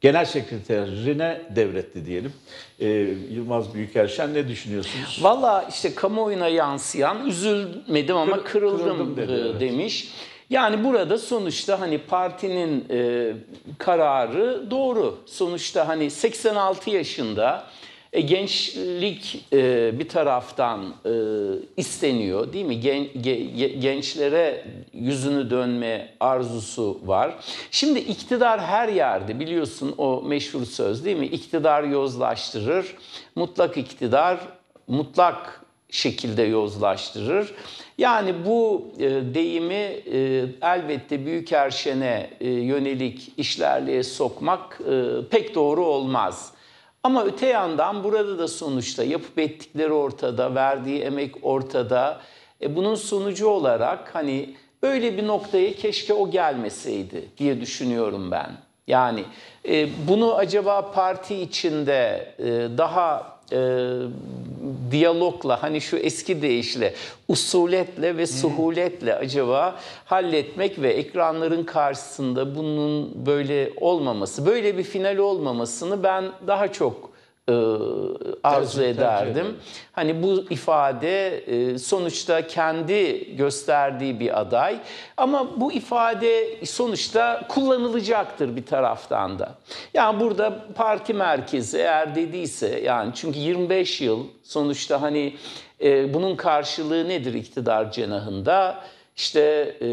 genel sekreterine devretti diyelim. Ee, Yılmaz Büyükerşen ne düşünüyorsunuz? Valla işte kamuoyuna yansıyan üzülmedim ama Kır, kırıldım, kırıldım dedi, e, evet. demiş. Yani burada sonuçta hani partinin e, kararı doğru. Sonuçta hani 86 yaşında e, gençlik e, bir taraftan e, isteniyor değil mi? Gen, ge, gençlere yüzünü dönme arzusu var. Şimdi iktidar her yerde biliyorsun o meşhur söz değil mi? İktidar yozlaştırır, mutlak iktidar mutlak şekilde yozlaştırır. Yani bu e, deyimi e, elbette Büyükerşen'e e, yönelik işlerliğe sokmak e, pek doğru olmaz. Ama öte yandan burada da sonuçta yapıp ettikleri ortada, verdiği emek ortada. E bunun sonucu olarak hani böyle bir noktaya keşke o gelmeseydi diye düşünüyorum ben. Yani e, bunu acaba parti içinde e, daha e, diyalogla hani şu eski deyişle usuletle ve hmm. suhuletle acaba halletmek ve ekranların karşısında bunun böyle olmaması, böyle bir final olmamasını ben daha çok e, arzu Tercih, ederdim. Tercih hani bu ifade e, sonuçta kendi gösterdiği bir aday ama bu ifade sonuçta kullanılacaktır bir taraftan da. Yani burada parti merkezi eğer dediyse yani çünkü 25 yıl sonuçta hani e, bunun karşılığı nedir iktidar cenahında? İşte e,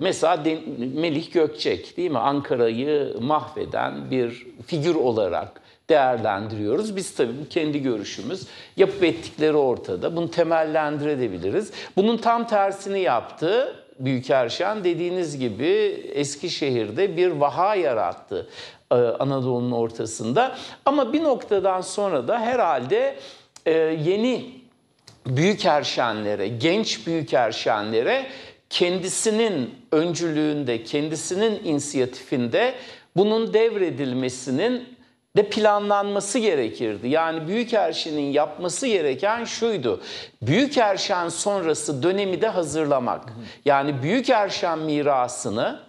mesela Den Melih Gökçek değil mi Ankara'yı mahveden bir figür olarak değerlendiriyoruz. Biz tabii bu kendi görüşümüz. Yapıp ettikleri ortada. Bunu temellendirebiliriz. Bunun tam tersini yaptı Büyükerşen dediğiniz gibi Eskişehir'de bir vaha yarattı e, Anadolu'nun ortasında. Ama bir noktadan sonra da herhalde e, yeni büyük erşenlere, genç büyük erşenlere kendisinin öncülüğünde, kendisinin inisiyatifinde bunun devredilmesinin de planlanması gerekirdi. Yani Büyükerşen'in yapması gereken şuydu. Büyükerşen sonrası dönemi de hazırlamak. Yani Büyükerşen mirasını,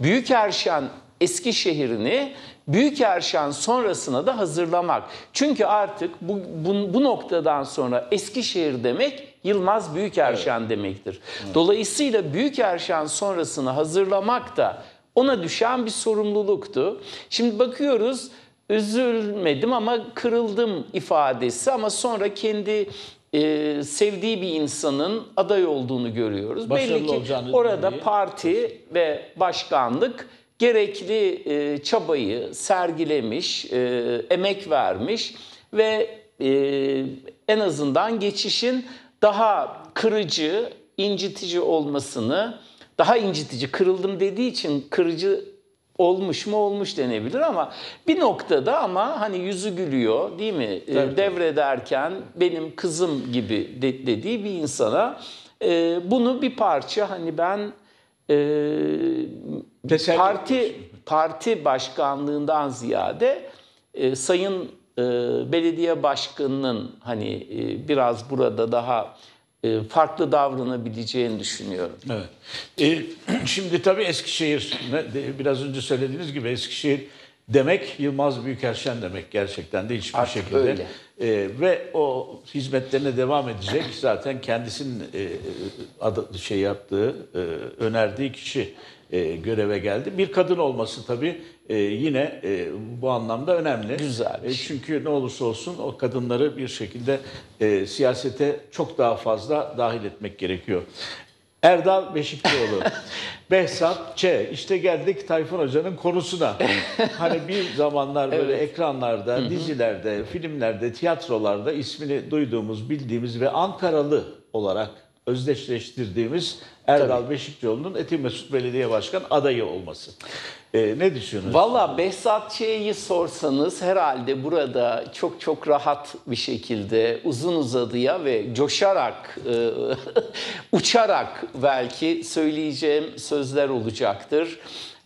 Büyükerşen eski şehrini Büyükerşen sonrasına da hazırlamak. Çünkü artık bu, bu, bu noktadan sonra Eskişehir demek Yılmaz Büyükerşen evet. demektir. Evet. Dolayısıyla Büyükerşen sonrasını hazırlamak da ona düşen bir sorumluluktu. Şimdi bakıyoruz üzülmedim ama kırıldım ifadesi ama sonra kendi e, sevdiği bir insanın aday olduğunu görüyoruz. Başarılı Belli ki orada diye. parti ve başkanlık gerekli e, çabayı sergilemiş, e, emek vermiş ve e, en azından geçişin daha kırıcı, incitici olmasını, daha incitici, kırıldım dediği için kırıcı olmuş mu olmuş denebilir ama bir noktada ama hani yüzü gülüyor değil mi? Ee, tabii, Devrederken benim kızım gibi de, dediği bir insana e, bunu bir parça hani ben e, parti parti başkanlığından ziyade e, sayın e, belediye başkanının hani e, biraz burada daha e, farklı davranabileceğini düşünüyorum. Evet. E, şimdi tabii Eskişehir, biraz önce söylediğiniz gibi Eskişehir demek Yılmaz Büyükerşen demek gerçekten de hiçbir Artık şekilde. Öyle. E, ve o hizmetlerine devam edecek zaten kendisinin e, adı, şey yaptığı, e, önerdiği kişi e, göreve geldi. Bir kadın olması tabii e, yine e, bu anlamda önemli. Güzel. E, şey. çünkü ne olursa olsun o kadınları bir şekilde e, siyasete çok daha fazla dahil etmek gerekiyor. Erdal Beşiklioğlu, Behzat Ç. İşte geldik Tayfun Hoca'nın konusuna. hani bir zamanlar böyle evet. ekranlarda, Hı-hı. dizilerde, filmlerde, tiyatrolarda ismini duyduğumuz, bildiğimiz ve Ankaralı olarak özdeşleştirdiğimiz Erdal Tabii. Beşiklioğlu'nun Eti Mesut Belediye Başkan adayı olması. E, ne düşünüyorsunuz? Valla Behzat Ç'yi sorsanız herhalde burada çok çok rahat bir şekilde uzun uzadıya ve coşarak, e, uçarak belki söyleyeceğim sözler olacaktır.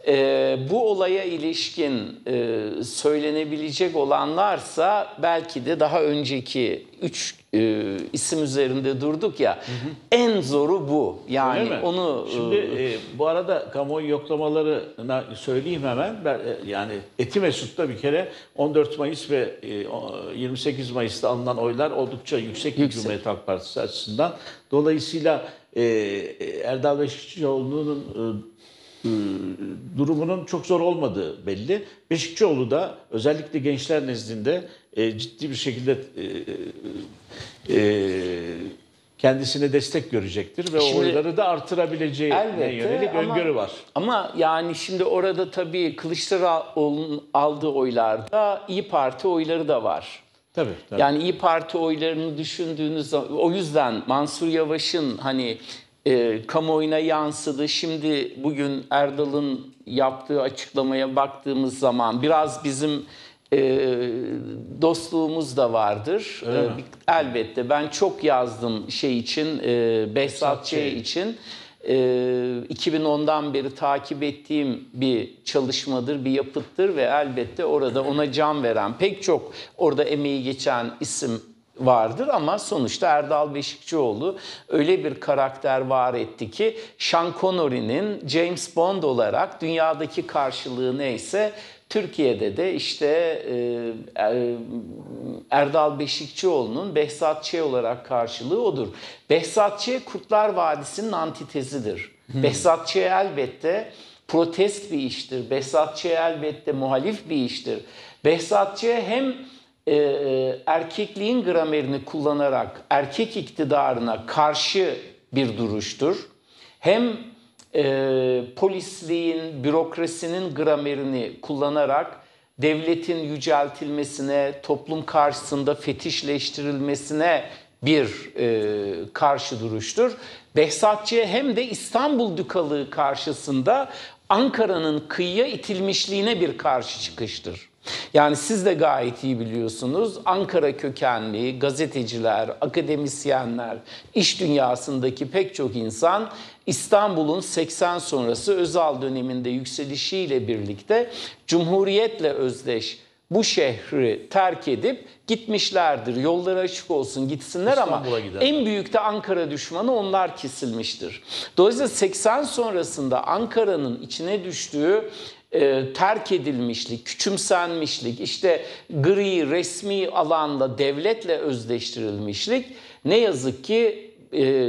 E, bu olaya ilişkin e, söylenebilecek olanlarsa belki de daha önceki üç e, isim üzerinde durduk ya. Hı hı. En zoru bu. Yani onu e, Şimdi e, bu arada kamuoyu yoklamalarına söyleyeyim hemen. Ben, e, yani Eti Mesut'ta bir kere 14 Mayıs ve e, 28 Mayıs'ta alınan oylar oldukça yüksek, yüksek. Cumhuriyet Halk Partisi açısından. Dolayısıyla e, e Erdal Beşikçioğlu'nun e, e, durumunun çok zor olmadığı belli. Beşikçioğlu da özellikle gençler nezdinde e, ciddi bir şekilde e, e, e, kendisine destek görecektir ve şimdi, oyları da artırabileceğine elbette, yönelik ama, öngörü var. Ama yani şimdi orada tabii Kılıçdaroğlu'nun aldığı oylarda İyi Parti oyları da var. Tabii, tabii. Yani İyi Parti oylarını düşündüğünüz zaman o yüzden Mansur Yavaş'ın hani e, kamuoyuna yansıdı. Şimdi bugün Erdal'ın yaptığı açıklamaya baktığımız zaman biraz bizim e, dostluğumuz da vardır. E, elbette ben çok yazdım şey için, e, Behzat Ç. için. E, ee, 2010'dan beri takip ettiğim bir çalışmadır, bir yapıttır ve elbette orada ona can veren pek çok orada emeği geçen isim vardır ama sonuçta Erdal Beşikçioğlu öyle bir karakter var etti ki Sean Connery'nin James Bond olarak dünyadaki karşılığı neyse Türkiye'de de işte e, er, Erdal Beşikçioğlu'nun Behzat Ç olarak karşılığı odur. Behzat Ç Kurtlar Vadisi'nin antitezidir. Hmm. Behzat Ç elbette protest bir iştir. Behzat Ç elbette muhalif bir iştir. Behzat Ç hem e, e, erkekliğin gramerini kullanarak erkek iktidarına karşı bir duruştur. Hem e, polisliğin, bürokrasinin gramerini kullanarak devletin yüceltilmesine, toplum karşısında fetişleştirilmesine bir e, karşı duruştur. Behzatçı'ya hem de İstanbul Dükalığı karşısında Ankara'nın kıyıya itilmişliğine bir karşı çıkıştır. Yani siz de gayet iyi biliyorsunuz Ankara kökenli gazeteciler, akademisyenler, iş dünyasındaki pek çok insan İstanbul'un 80 sonrası Özal döneminde yükselişiyle birlikte Cumhuriyet'le özdeş bu şehri terk edip gitmişlerdir. Yolları açık olsun gitsinler ama giderler. en büyük de Ankara düşmanı onlar kesilmiştir. Dolayısıyla 80 sonrasında Ankara'nın içine düştüğü e, terk edilmişlik, küçümsenmişlik, işte gri resmi alanla devletle özdeştirilmişlik ne yazık ki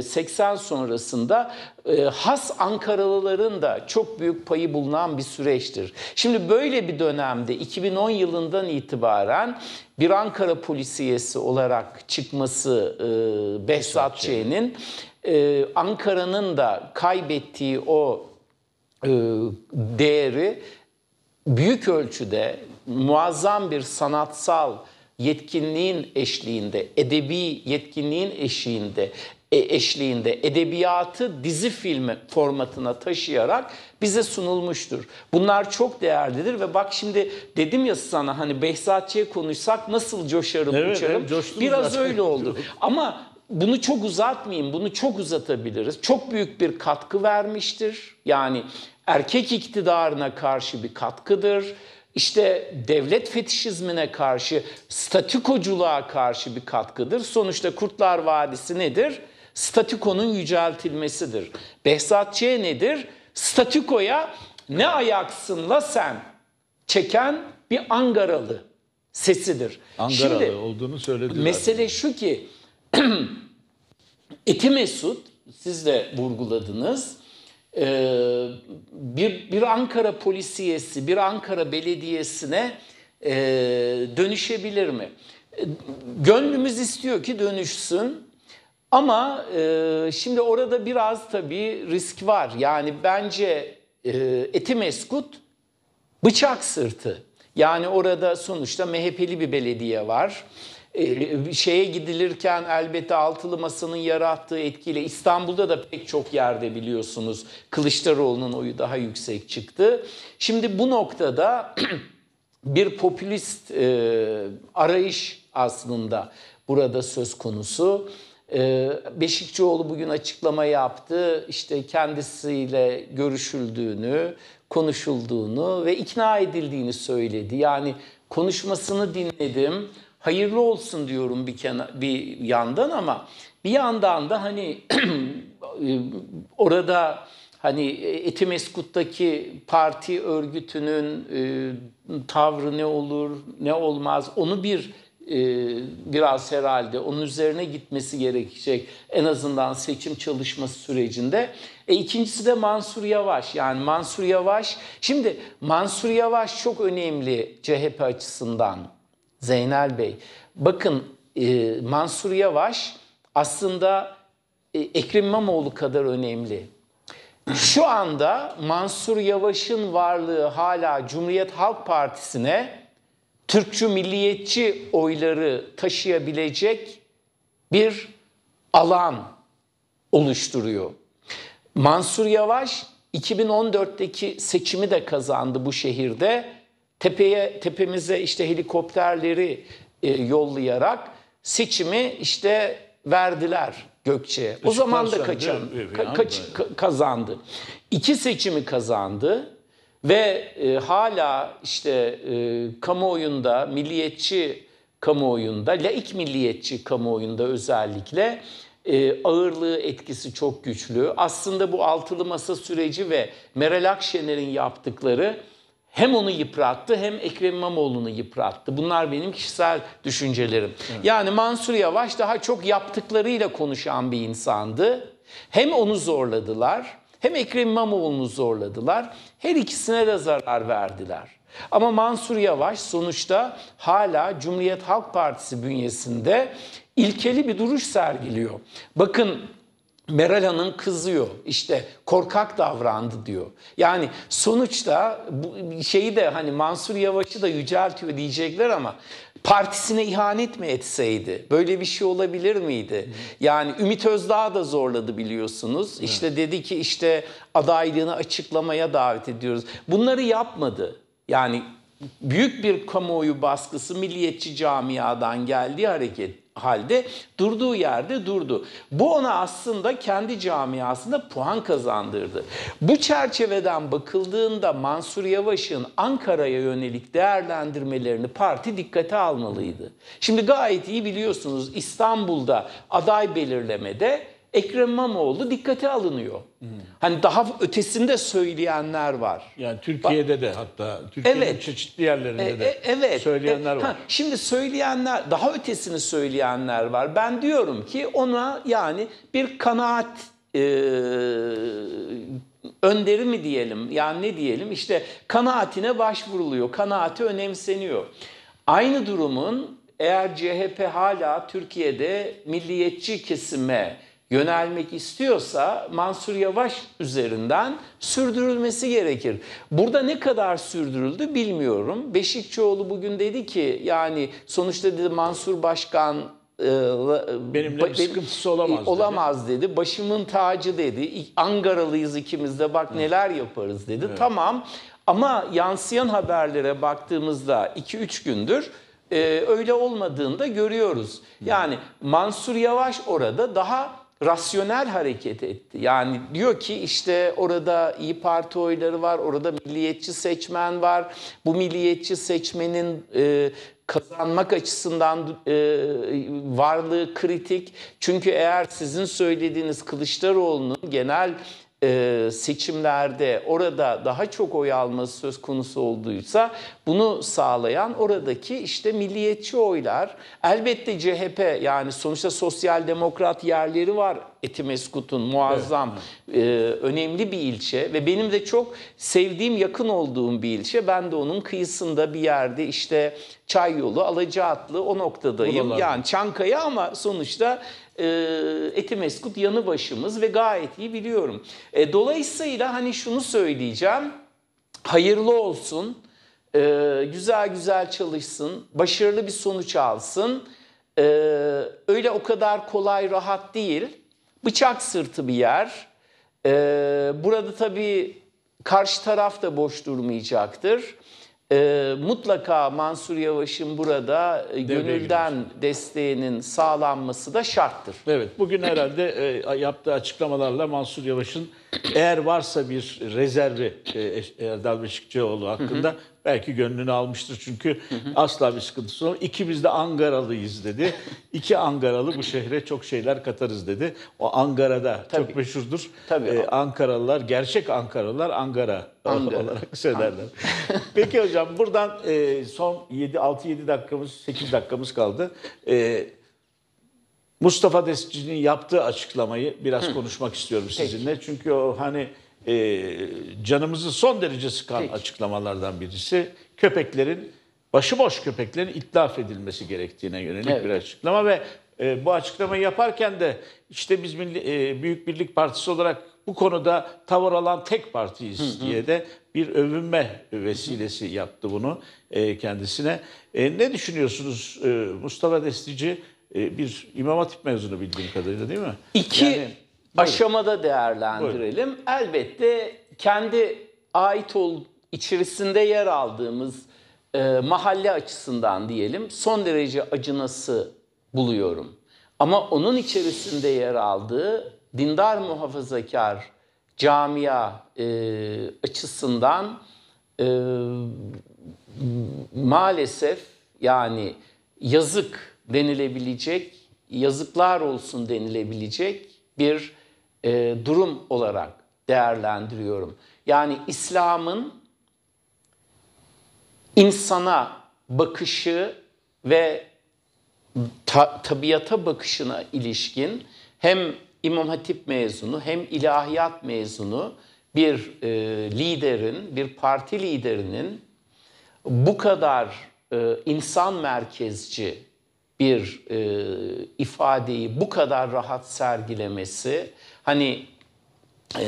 80 e, sonrasında e, has Ankaralıların da çok büyük payı bulunan bir süreçtir. Şimdi böyle bir dönemde 2010 yılından itibaren bir Ankara polisiyesi olarak çıkması e, Behzat Ç'nin Ankara'nın da kaybettiği o değeri büyük ölçüde muazzam bir sanatsal yetkinliğin eşliğinde, edebi yetkinliğin eşliğinde, e, eşliğinde edebiyatı dizi filmi formatına taşıyarak bize sunulmuştur. Bunlar çok değerlidir ve bak şimdi dedim ya sana hani Behzatçı'ya konuşsak nasıl coşarım evet, uçarım. Evet, Biraz zaten. öyle oldu. Ama bunu çok uzatmayayım, bunu çok uzatabiliriz. Çok büyük bir katkı vermiştir. Yani erkek iktidarına karşı bir katkıdır. İşte devlet fetişizmine karşı, statikoculuğa karşı bir katkıdır. Sonuçta Kurtlar Vadisi nedir? Statikonun yüceltilmesidir. Behzat nedir? Statikoya ne ayaksın la sen çeken bir Angaralı sesidir. Angaralı Şimdi, olduğunu söylediler. Mesele şu ki Eti Mesut, siz de vurguladınız. Ee, bir, bir Ankara polisiyesi, bir Ankara belediyesine e, dönüşebilir mi? Gönlümüz istiyor ki dönüşsün. Ama e, şimdi orada biraz tabii risk var. Yani bence e, eti meskut bıçak sırtı. Yani orada sonuçta MHP'li bir belediye var. E, şeye gidilirken elbette altılı masanın yarattığı etkiyle İstanbul'da da pek çok yerde biliyorsunuz Kılıçdaroğlu'nun oyu daha yüksek çıktı. Şimdi bu noktada bir popülist e, arayış aslında burada söz konusu. E, Beşikçioğlu bugün açıklama yaptı. İşte kendisiyle görüşüldüğünü, konuşulduğunu ve ikna edildiğini söyledi. Yani konuşmasını dinledim hayırlı olsun diyorum bir kenar, bir yandan ama bir yandan da hani orada hani Etimeskut'taki parti örgütünün e, tavrı ne olur, ne olmaz onu bir e, biraz herhalde onun üzerine gitmesi gerekecek en azından seçim çalışması sürecinde. E, ikincisi de Mansur Yavaş yani Mansur Yavaş şimdi Mansur Yavaş çok önemli CHP açısından Zeynel Bey. Bakın e, Mansur Yavaş aslında e, Ekrem İmamoğlu kadar önemli. Şu anda Mansur Yavaş'ın varlığı hala Cumhuriyet Halk Partisi'ne Türkçü milliyetçi oyları taşıyabilecek bir alan oluşturuyor. Mansur Yavaş 2014'teki seçimi de kazandı bu şehirde tepeye tepemize işte helikopterleri e, yollayarak seçimi işte verdiler Gökçe'ye. O zaman da kaçan, ka, ka, kazandı. İki seçimi kazandı ve e, hala işte e, kamuoyunda milliyetçi kamuoyunda, laik milliyetçi kamuoyunda özellikle e, ağırlığı etkisi çok güçlü. Aslında bu altılı masa süreci ve Meral Akşener'in yaptıkları hem onu yıprattı hem Ekrem İmamoğlu'nu yıprattı. Bunlar benim kişisel düşüncelerim. Evet. Yani Mansur Yavaş daha çok yaptıklarıyla konuşan bir insandı. Hem onu zorladılar hem Ekrem İmamoğlu'nu zorladılar. Her ikisine de zarar verdiler. Ama Mansur Yavaş sonuçta hala Cumhuriyet Halk Partisi bünyesinde ilkeli bir duruş sergiliyor. Bakın Meral Hanım kızıyor. İşte korkak davrandı diyor. Yani sonuçta bu şeyi de hani Mansur Yavaş'ı da yüceltiyor diyecekler ama partisine ihanet mi etseydi? Böyle bir şey olabilir miydi? Yani Ümit Özdağ da zorladı biliyorsunuz. İşte dedi ki işte adaylığını açıklamaya davet ediyoruz. Bunları yapmadı. Yani büyük bir kamuoyu baskısı milliyetçi camiadan geldi hareket halde durduğu yerde durdu. Bu ona aslında kendi camiasında puan kazandırdı. Bu çerçeveden bakıldığında Mansur Yavaş'ın Ankara'ya yönelik değerlendirmelerini parti dikkate almalıydı. Şimdi gayet iyi biliyorsunuz İstanbul'da aday belirlemede Ekrem İmamoğlu dikkate alınıyor. Hmm. Hani daha ötesinde söyleyenler var. Yani Türkiye'de Bak, de hatta Türkiye'nin evet, çeşitli yerlerinde e, de e, evet, söyleyenler e, var. Ha, şimdi söyleyenler daha ötesini söyleyenler var. Ben diyorum ki ona yani bir kanaat e, önderi mi diyelim yani ne diyelim İşte kanaatine başvuruluyor. Kanaati önemseniyor. Aynı durumun eğer CHP hala Türkiye'de milliyetçi kesime yönelmek istiyorsa Mansur Yavaş üzerinden sürdürülmesi gerekir. Burada ne kadar sürdürüldü bilmiyorum. Beşikçioğlu bugün dedi ki yani sonuçta dedi Mansur Başkan e, benimle ba- bir sıkıntısı olamaz, olamaz dedi. Başımın tacı dedi. Angaralıyız ikimiz de bak Hı. neler yaparız dedi. Evet. Tamam ama yansıyan haberlere baktığımızda 2-3 gündür e, öyle olmadığını da görüyoruz. Yani Mansur Yavaş orada daha rasyonel hareket etti. Yani diyor ki işte orada İyi Parti oyları var, orada milliyetçi seçmen var. Bu milliyetçi seçmenin e, kazanmak açısından e, varlığı kritik. Çünkü eğer sizin söylediğiniz Kılıçdaroğlu'nun genel e, seçimlerde orada daha çok oy alması söz konusu olduysa bunu sağlayan oradaki işte milliyetçi oylar elbette CHP yani sonuçta sosyal demokrat yerleri var Etimeskut'un muazzam evet. e, önemli bir ilçe ve benim de çok sevdiğim yakın olduğum bir ilçe ben de onun kıyısında bir yerde işte Çay yolu Alacaatlı o noktadayım Buralar. yani Çankaya ama sonuçta e, Etimeskut yanı başımız ve gayet iyi biliyorum. E, dolayısıyla hani şunu söyleyeceğim. Hayırlı olsun, e, güzel güzel çalışsın, başarılı bir sonuç alsın. E, öyle o kadar kolay, rahat değil. Bıçak sırtı bir yer. E, burada tabii karşı taraf da boş durmayacaktır. E, mutlaka Mansur Yavaş'ın burada e, gönülden desteğinin sağlanması da şarttır. Evet, bugün herhalde e, yaptığı açıklamalarla Mansur Yavaş'ın eğer varsa bir rezervi e, Erdal Beşikçioğlu hakkında Belki gönlünü almıştır çünkü hı hı. asla bir sıkıntısı yok. İkimiz de Angaralıyız dedi. İki Angaralı bu şehre çok şeyler katarız dedi. O Angara'da Tabii. çok meşhurdur. Tabii. Ee, Ankaralılar, gerçek Ankaralılar Angara, Angara. olarak söylerler. Peki hocam buradan e, son 6-7 dakikamız, 8 dakikamız kaldı. Evet. Mustafa Destici'nin yaptığı açıklamayı biraz Hı. konuşmak istiyorum sizinle. Peki. Çünkü o hani e, canımızı son derece sıkan Peki. açıklamalardan birisi köpeklerin başıboş köpeklerin itlaf edilmesi gerektiğine yönelik evet. bir açıklama ve e, bu açıklamayı yaparken de işte biz Milli, e, Büyük Birlik Partisi olarak bu konuda tavır alan tek partiyiz hı hı. diye de bir övünme vesilesi yaptı bunu e, kendisine. E, ne düşünüyorsunuz e, Mustafa Destici? E, bir İmam Hatip mezunu bildiğim kadarıyla değil mi? İki yani, aşamada değerlendirelim. Buyurun. Elbette kendi ait ol içerisinde yer aldığımız e, mahalle açısından diyelim son derece acınası buluyorum. Ama onun içerisinde yer aldığı dindar muhafazakar camia e, açısından e, maalesef yani yazık denilebilecek, yazıklar olsun denilebilecek bir e, durum olarak değerlendiriyorum. Yani İslam'ın insana bakışı ve ta, tabiata bakışına ilişkin hem İmam Hatip mezunu hem ilahiyat mezunu bir e, liderin, bir parti liderinin bu kadar e, insan merkezci bir e, ifadeyi bu kadar rahat sergilemesi hani e,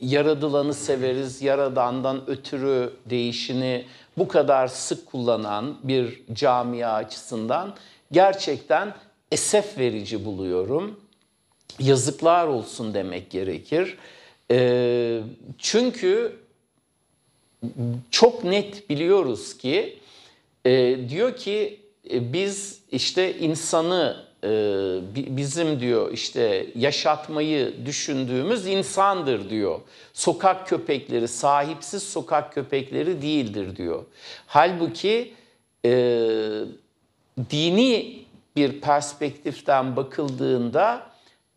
yaradılanı severiz, yaradandan ötürü değişini bu kadar sık kullanan bir camia açısından gerçekten esef verici buluyorum. Yazıklar olsun demek gerekir. E, çünkü çok net biliyoruz ki e, diyor ki e, biz işte insanı e, bizim diyor işte yaşatmayı düşündüğümüz insandır diyor. Sokak köpekleri sahipsiz sokak köpekleri değildir diyor. Halbuki e, dini bir perspektiften bakıldığında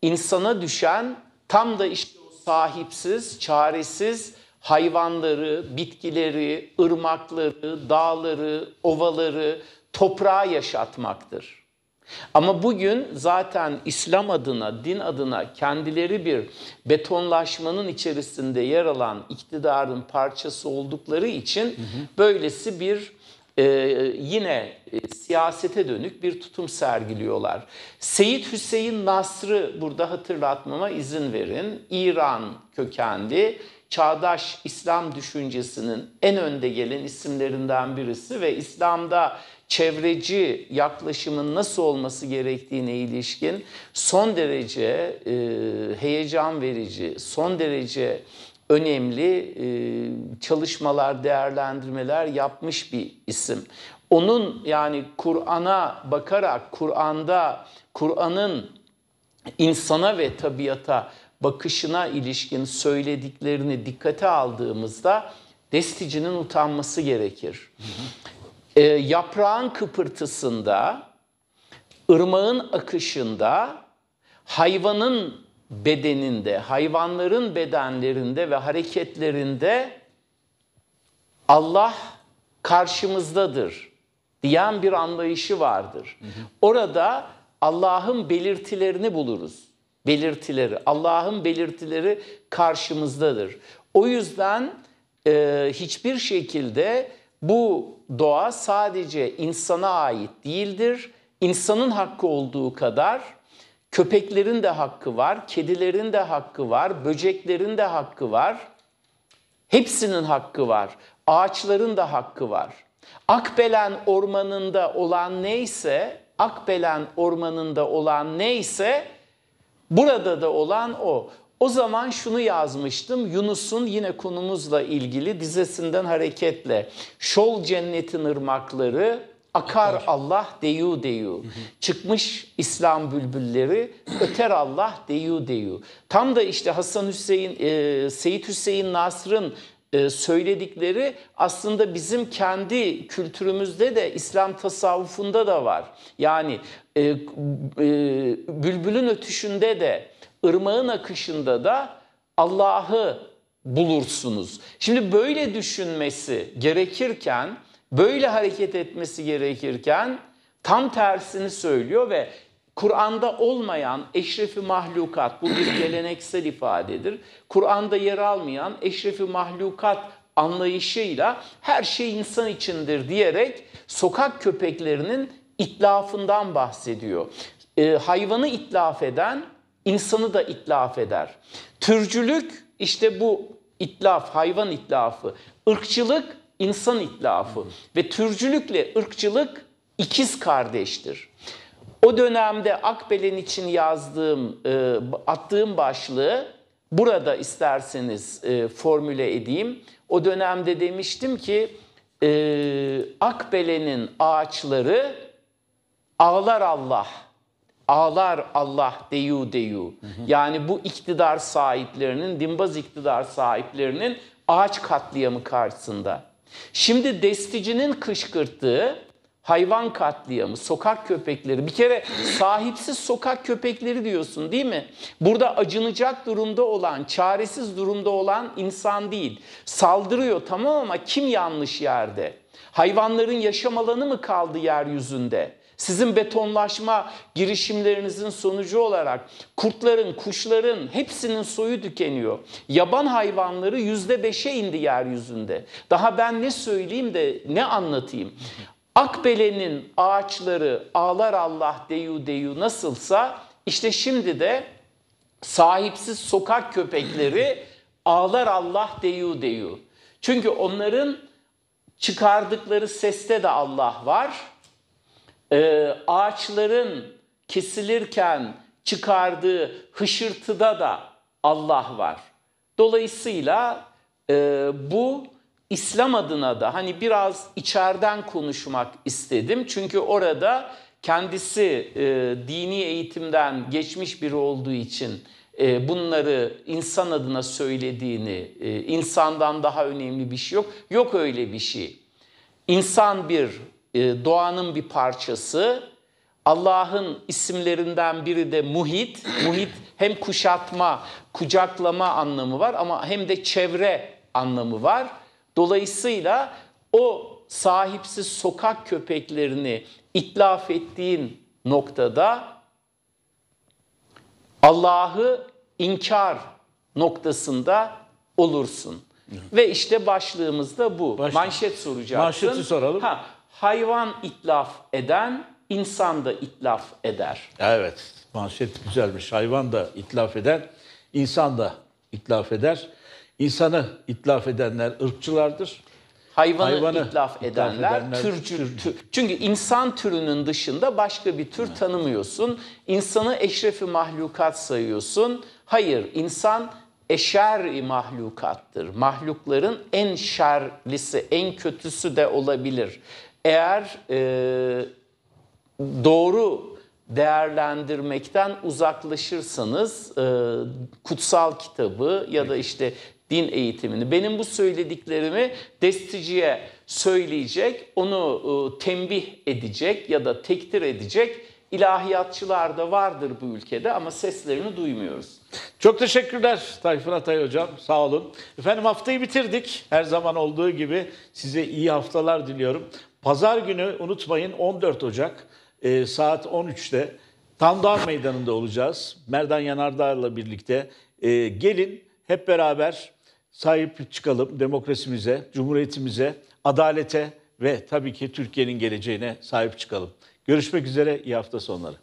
insana düşen tam da işte o sahipsiz, çaresiz hayvanları, bitkileri, ırmakları, dağları, ovaları, Toprağa yaşatmaktır. Ama bugün zaten İslam adına, din adına kendileri bir betonlaşmanın içerisinde yer alan iktidarın parçası oldukları için böylesi bir e, yine e, siyasete dönük bir tutum sergiliyorlar. Seyit Hüseyin Nasr'ı burada hatırlatmama izin verin. İran kökenli çağdaş İslam düşüncesinin en önde gelen isimlerinden birisi ve İslam'da çevreci yaklaşımın nasıl olması gerektiğine ilişkin son derece e, heyecan verici, son derece önemli e, çalışmalar, değerlendirmeler yapmış bir isim. Onun yani Kur'an'a bakarak, Kur'an'da, Kur'an'ın insana ve tabiata bakışına ilişkin söylediklerini dikkate aldığımızda desticinin utanması gerekir. E, yaprağın kıpırtısında, ırmağın akışında, hayvanın bedeninde, hayvanların bedenlerinde ve hareketlerinde Allah karşımızdadır diyen bir anlayışı vardır. Orada Allah'ın belirtilerini buluruz belirtileri, Allah'ın belirtileri karşımızdadır. O yüzden e, hiçbir şekilde bu doğa sadece insana ait değildir. İnsanın hakkı olduğu kadar köpeklerin de hakkı var, kedilerin de hakkı var, böceklerin de hakkı var. Hepsinin hakkı var. Ağaçların da hakkı var. Akbelen ormanında olan neyse, Akbelen ormanında olan neyse Burada da olan o. O zaman şunu yazmıştım. Yunus'un yine konumuzla ilgili dizesinden hareketle. Şol cennetin ırmakları akar, Allah deyu deyu. Çıkmış İslam bülbülleri öter Allah deyu deyu. Tam da işte Hasan Hüseyin, e, Seyit Hüseyin Nasr'ın e, söyledikleri aslında bizim kendi kültürümüzde de İslam tasavvufunda da var. Yani e, e, bülbülün ötüşünde de, ırmağın akışında da Allah'ı bulursunuz. Şimdi böyle düşünmesi gerekirken, böyle hareket etmesi gerekirken tam tersini söylüyor ve Kur'an'da olmayan eşrefi mahlukat, bu bir geleneksel ifadedir. Kur'an'da yer almayan eşrefi mahlukat anlayışıyla her şey insan içindir diyerek sokak köpeklerinin itlafından bahsediyor. E, hayvanı itlaf eden insanı da itlaf eder. Türcülük işte bu itlaf, hayvan itlafı. Irkçılık insan itlafı ve türcülükle ırkçılık ikiz kardeştir. O dönemde Akbelen için yazdığım, e, attığım başlığı burada isterseniz e, formüle edeyim. O dönemde demiştim ki e, Akbelen'in ağaçları ağlar Allah, ağlar Allah deyu deyu. Hı hı. Yani bu iktidar sahiplerinin, dimbaz iktidar sahiplerinin ağaç katliamı karşısında. Şimdi Destici'nin kışkırttığı hayvan katliamı, sokak köpekleri. Bir kere sahipsiz sokak köpekleri diyorsun değil mi? Burada acınacak durumda olan, çaresiz durumda olan insan değil. Saldırıyor tamam ama kim yanlış yerde? Hayvanların yaşam alanı mı kaldı yeryüzünde? Sizin betonlaşma girişimlerinizin sonucu olarak kurtların, kuşların hepsinin soyu tükeniyor. Yaban hayvanları yüzde beşe indi yeryüzünde. Daha ben ne söyleyeyim de ne anlatayım? Akbele'nin ağaçları ağlar Allah deyu deyu nasılsa işte şimdi de sahipsiz sokak köpekleri ağlar Allah deyu deyu. Çünkü onların çıkardıkları seste de Allah var. Ee, ağaçların kesilirken çıkardığı hışırtıda da Allah var. Dolayısıyla e, bu İslam adına da hani biraz içeriden konuşmak istedim. Çünkü orada kendisi e, dini eğitimden geçmiş biri olduğu için e, bunları insan adına söylediğini, e, insandan daha önemli bir şey yok. Yok öyle bir şey. İnsan bir, e, doğanın bir parçası. Allah'ın isimlerinden biri de muhit. Muhit hem kuşatma, kucaklama anlamı var ama hem de çevre anlamı var. Dolayısıyla o sahipsiz sokak köpeklerini itlaf ettiğin noktada Allah'ı inkar noktasında olursun. Ve işte başlığımız da bu. Başlık. Manşet soracaksın. Manşeti soralım. Ha, hayvan itlaf eden, insan da itlaf eder. Evet, manşet güzelmiş. Hayvan da itlaf eder, insan da itlaf eder. İnsanı itlaf edenler ırkçılardır. Hayvanı, Hayvanı itlaf edenler, edenler türcü. Tür, Çünkü insan türünün dışında başka bir tür evet. tanımıyorsun. İnsanı eşrefi mahlukat sayıyorsun. Hayır, insan eşer mahlukattır. Mahlukların en şerlisi, en kötüsü de olabilir. Eğer e, doğru değerlendirmekten uzaklaşırsanız e, kutsal kitabı ya da işte din eğitimini. Benim bu söylediklerimi desticiye söyleyecek, onu e, tembih edecek ya da tektir edecek ilahiyatçılar da vardır bu ülkede ama seslerini duymuyoruz. Çok teşekkürler Tayfun Atay Hocam. Sağ olun. Efendim haftayı bitirdik. Her zaman olduğu gibi size iyi haftalar diliyorum. Pazar günü unutmayın 14 Ocak e, saat 13'te Tandar Meydanı'nda olacağız. Merdan Yanardağ'la birlikte e, gelin hep beraber sahip çıkalım demokrasimize, cumhuriyetimize, adalete ve tabii ki Türkiye'nin geleceğine sahip çıkalım. Görüşmek üzere, iyi hafta sonları.